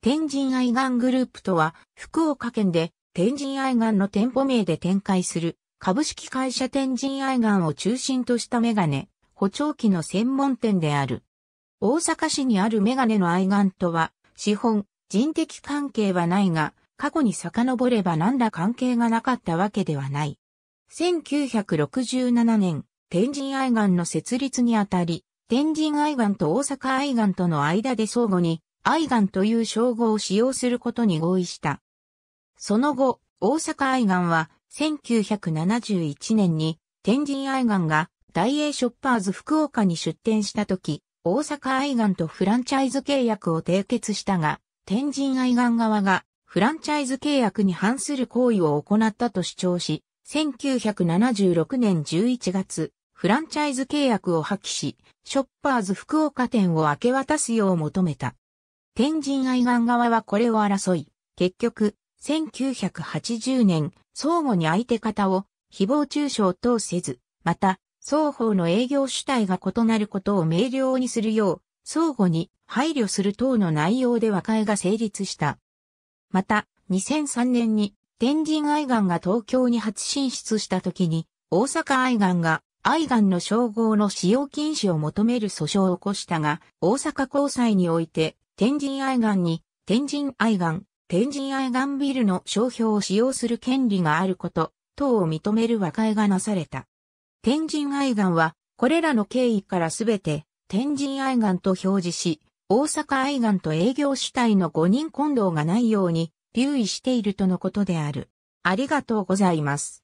天神愛玩グループとは、福岡県で天神愛玩の店舗名で展開する株式会社天神愛玩を中心としたメガネ、補聴器の専門店である。大阪市にあるメガネの愛玩とは、資本、人的関係はないが、過去に遡れば何ら関係がなかったわけではない。1967年、天神愛玩の設立にあたり、天神愛玩と大阪愛玩との間で相互に愛玩という称号を使用することに合意した。その後、大阪愛玩は1971年に天神愛玩が大英ショッパーズ福岡に出店した時、大阪愛玩とフランチャイズ契約を締結したが、天神愛玩側がフランチャイズ契約に反する行為を行ったと主張し、1976年11月、フランチャイズ契約を破棄し、ショッパーズ福岡店を明け渡すよう求めた。天神愛玩側はこれを争い、結局、1980年、相互に相手方を誹謗中傷等せず、また、双方の営業主体が異なることを明瞭にするよう、相互に配慮する等の内容で和解が成立した。また、2003年に天神愛玩が東京に初進出した時に、大阪愛玩が愛玩の称号の使用禁止を求める訴訟を起こしたが、大阪高裁において天神愛岸に、天神愛岸、天神愛岸ビルの商標を使用する権利があること、等を認める和解がなされた。天神愛岸は、これらの経緯からすべて、天神愛岸と表示し、大阪愛岸と営業主体の5人混同がないように留意しているとのことである。ありがとうございます。